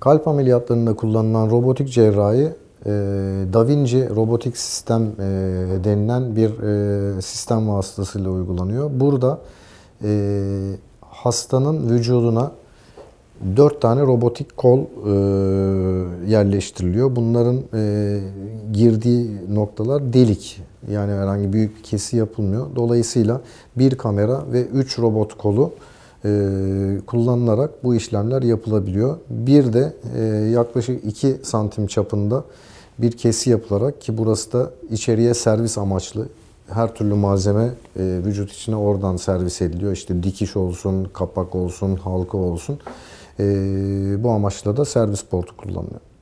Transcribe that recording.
Kalp ameliyatlarında kullanılan robotik cerrahi e, Da Vinci robotik sistem e, denilen bir e, sistem vasıtasıyla uygulanıyor. Burada hastanın vücuduna 4 tane robotik kol yerleştiriliyor. Bunların girdiği noktalar delik. Yani herhangi büyük bir kesi yapılmıyor. Dolayısıyla bir kamera ve 3 robot kolu e, kullanılarak bu işlemler yapılabiliyor. Bir de e, yaklaşık 2 santim çapında bir kesi yapılarak ki burası da içeriye servis amaçlı her türlü malzeme e, vücut içine oradan servis ediliyor. İşte dikiş olsun, kapak olsun, halka olsun. bu amaçla da servis portu kullanılıyor.